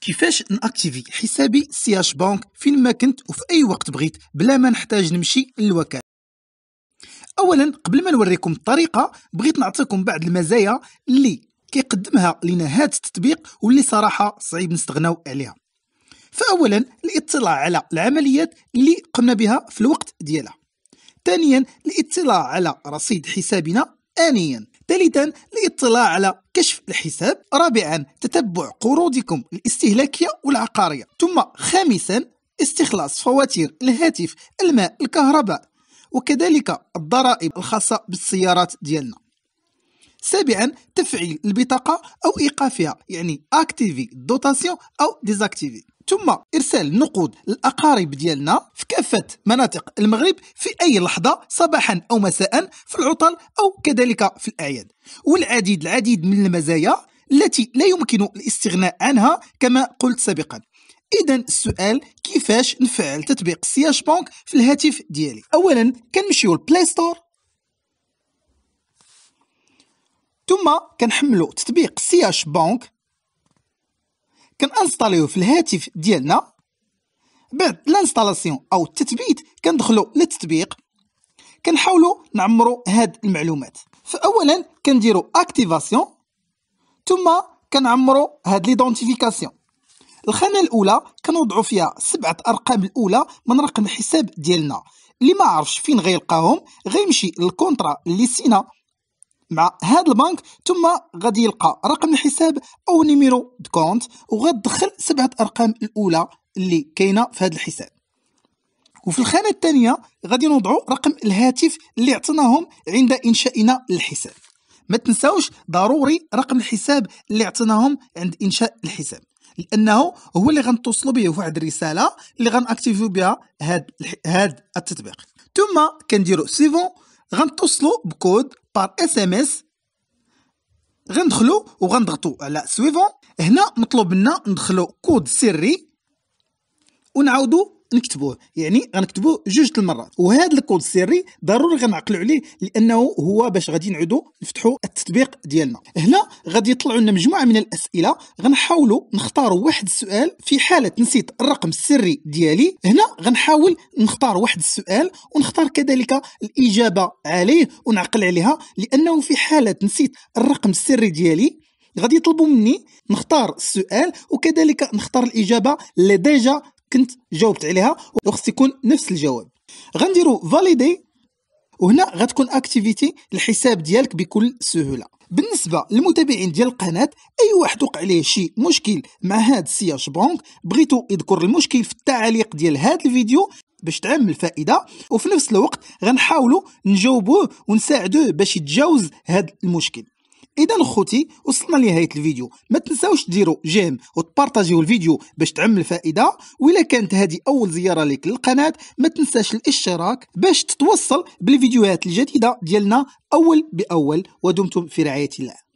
كيفاش نأكتيفي حسابي سي اش بانك فين ما كنت وفي أي وقت بغيت بلا ما نحتاج نمشي للوكالة أولا قبل ما نوريكم الطريقة بغيت نعطيكم بعض المزايا اللي كيقدمها لنا هذا التطبيق واللي صراحة صعيب نستغناو عليها فأولا الاطلاع على العمليات اللي قمنا بها في الوقت ديالها ثانيا الاطلاع على رصيد حسابنا آنيا ثالثا الاطلاع على كشف الحساب رابعا تتبع قروضكم الاستهلاكية والعقارية ثم خامسا استخلاص فواتير الهاتف الماء الكهرباء وكذلك الضرائب الخاصة بالسيارات ديالنا سابعا تفعيل البطاقة أو إيقافها يعني أكتيفي دوتاسيون أو ديزاكتيفي ثم إرسال نقود الأقارب ديالنا في كافة مناطق المغرب في أي لحظة صباحا أو مساء في العطل أو كذلك في الأعياد والعديد العديد من المزايا التي لا يمكن الاستغناء عنها كما قلت سابقا اذا السؤال كيفاش نفعل تطبيق سياش بانك في الهاتف ديالي اولا كنمشيو للبلاي ستور ثم كنحملو تطبيق سياش بانك كنانستاليو في الهاتف ديالنا بعد لانستالاسيون او التثبيت كندخلو للتطبيق كنحاولو نعمرو هاد المعلومات فاولا كنديرو اكتيفاسيون ثم كنعمرو هاد ليدونتيفيكاسيون الخانه الاولى كنوضعو فيها سبعه ارقام الاولى من رقم الحساب ديالنا اللي ما عرفش فين غيلقاهم غيمشي للكونترا اللي سينا مع هذا البنك ثم غادي يلقى رقم الحساب او نيميرو دكونت وغادخل سبعه ارقام الاولى اللي كاينه في هذا الحساب وفي الخانه الثانيه غادي نوضعوا رقم الهاتف اللي عطيناهم عند انشائنا الحساب ما تنساوش ضروري رقم الحساب اللي عطيناهم عند انشاء الحساب لانه هو اللي غنتوصلوا به واحد الرساله اللي غنأكتيفيو بها هاد هاد التطبيق ثم كنديروا سيفون غنتصلوا بكود بار اس ام اس غندخلوا وغنضغطوا على سويفون هنا مطلوب منا ندخلوا كود سري ونعاودوا نكتبوه يعني غنكتبوه جوج المرات وهذا الكود السري ضروري غنعقلوا عليه لانه هو باش غادي نعودوا نفتحوا التطبيق ديالنا هنا غادي يطلعوا لنا مجموعه من الاسئله غنحاولوا نختاروا واحد السؤال في حاله نسيت الرقم السري ديالي هنا غنحاول نختار واحد السؤال ونختار كذلك الاجابه عليه ونعقل عليها لانه في حاله نسيت الرقم السري ديالي غادي يطلبوا مني نختار السؤال وكذلك نختار الاجابه اللي ديجا كنت جاوبت عليها وخص يكون نفس الجواب غنديرو فاليدي وهنا غتكون اكتيفيتي الحساب ديالك بكل سهوله بالنسبه للمتابعين ديال القناه اي واحد وقع عليه شي مشكل مع هاد سياش بانك بغيتو يذكر المشكل في التعليق ديال هاد الفيديو باش تعم الفائده وفي نفس الوقت غنحاولوا نجاوبوه ونساعدوه باش يتجاوز هاد المشكل اذا خوتي وصلنا لنهايه الفيديو ما تنساوش ديروا جيم وتبارطاجيو الفيديو باش تعم الفائده والا كانت هذه اول زياره لك للقناه ما تنساش الاشتراك باش تتوصل بالفيديوهات الجديده ديالنا اول باول ودمتم في رعايه الله